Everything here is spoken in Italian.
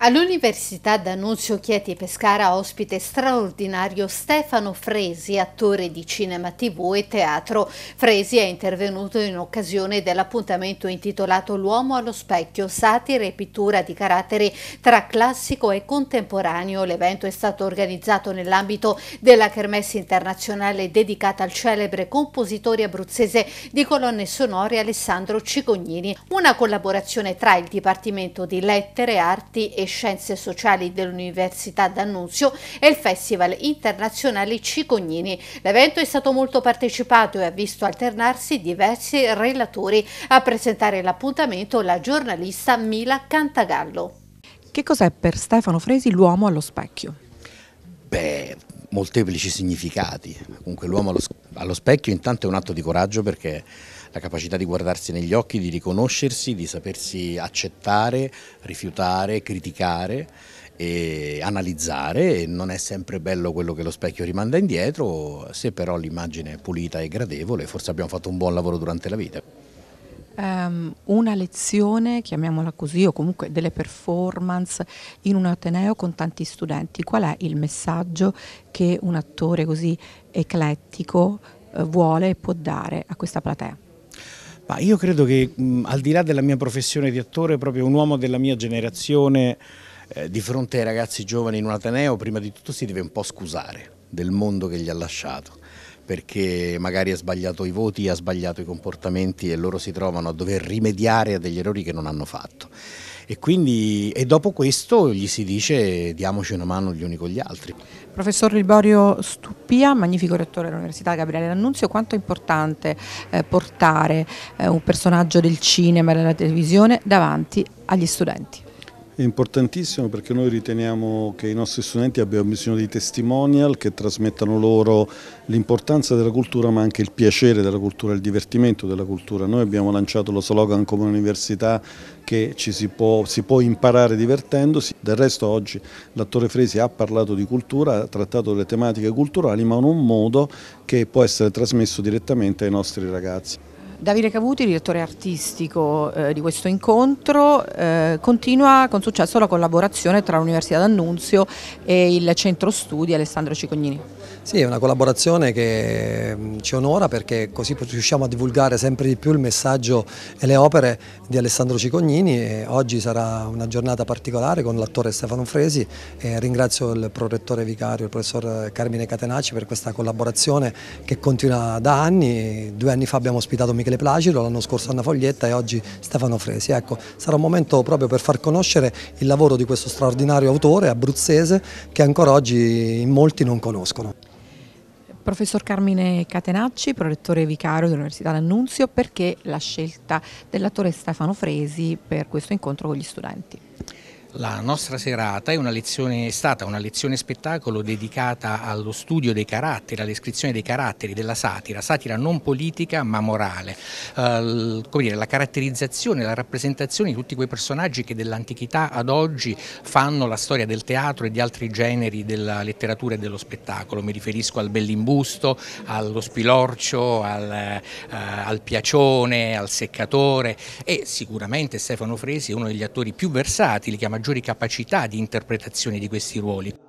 All'Università D'Annunzio Chieti Pescara ospite straordinario Stefano Fresi, attore di cinema tv e teatro. Fresi è intervenuto in occasione dell'appuntamento intitolato L'uomo allo specchio, satira e pittura di carattere tra classico e contemporaneo. L'evento è stato organizzato nell'ambito della Kermesse internazionale dedicata al celebre compositore abruzzese di colonne sonore Alessandro Cicognini. Una collaborazione tra il Dipartimento di Lettere, Arti e Scienze Sociali dell'Università d'Annunzio e il Festival Internazionale Cicognini. L'evento è stato molto partecipato e ha visto alternarsi diversi relatori a presentare l'appuntamento la giornalista Mila Cantagallo. Che cos'è per Stefano Fresi l'uomo allo specchio? Beh, molteplici significati. Comunque l'uomo allo, allo specchio intanto è un atto di coraggio perché la capacità di guardarsi negli occhi, di riconoscersi, di sapersi accettare, rifiutare, criticare e analizzare non è sempre bello quello che lo specchio rimanda indietro, se però l'immagine è pulita e gradevole, forse abbiamo fatto un buon lavoro durante la vita. Um, una lezione, chiamiamola così, o comunque delle performance in un Ateneo con tanti studenti, qual è il messaggio che un attore così eclettico eh, vuole e può dare a questa platea? Ma io credo che mh, al di là della mia professione di attore, proprio un uomo della mia generazione eh, di fronte ai ragazzi giovani in un Ateneo, prima di tutto si deve un po' scusare del mondo che gli ha lasciato perché magari ha sbagliato i voti, ha sbagliato i comportamenti e loro si trovano a dover rimediare a degli errori che non hanno fatto e, quindi, e dopo questo gli si dice diamoci una mano gli uni con gli altri. Professor Liborio Stuppia, magnifico rettore dell'Università Gabriele D'Annunzio, quanto è importante eh, portare eh, un personaggio del cinema e della televisione davanti agli studenti? È importantissimo perché noi riteniamo che i nostri studenti abbiano bisogno di testimonial che trasmettano loro l'importanza della cultura ma anche il piacere della cultura, il divertimento della cultura. Noi abbiamo lanciato lo slogan come università che ci si può, si può imparare divertendosi. Del resto oggi l'attore Fresi ha parlato di cultura, ha trattato delle tematiche culturali ma in un modo che può essere trasmesso direttamente ai nostri ragazzi. Davide Cavuti, direttore artistico eh, di questo incontro, eh, continua con successo la collaborazione tra l'Università d'Annunzio e il Centro Studi Alessandro Cicognini. Sì, è una collaborazione che mm, ci onora perché così riusciamo a divulgare sempre di più il messaggio e le opere di Alessandro Cicognini e oggi sarà una giornata particolare con l'attore Stefano Fresi e ringrazio il prorettore vicario, il professor Carmine Catenacci per questa collaborazione che continua da anni, due anni fa abbiamo ospitato Michele Michele Placido, l'anno scorso Anna Foglietta e oggi Stefano Fresi. Ecco, sarà un momento proprio per far conoscere il lavoro di questo straordinario autore abruzzese che ancora oggi in molti non conoscono. Professor Carmine Catenacci, prorettore vicario dell'Università d'Annunzio, perché la scelta dell'attore Stefano Fresi per questo incontro con gli studenti? La nostra serata è, lezione, è, stata una lezione spettacolo dedicata allo studio dei caratteri, alla descrizione dei caratteri, della satira, satira non politica ma morale, eh, dire, la caratterizzazione, la rappresentazione di tutti quei personaggi che dell'antichità ad oggi fanno la storia del teatro e di altri generi della letteratura e dello spettacolo, mi riferisco al bellimbusto, allo spilorcio, al, eh, al piacione, al seccatore e sicuramente Stefano Fresi è uno degli attori più versatili che ha maggior maggiori capacità di interpretazione di questi ruoli.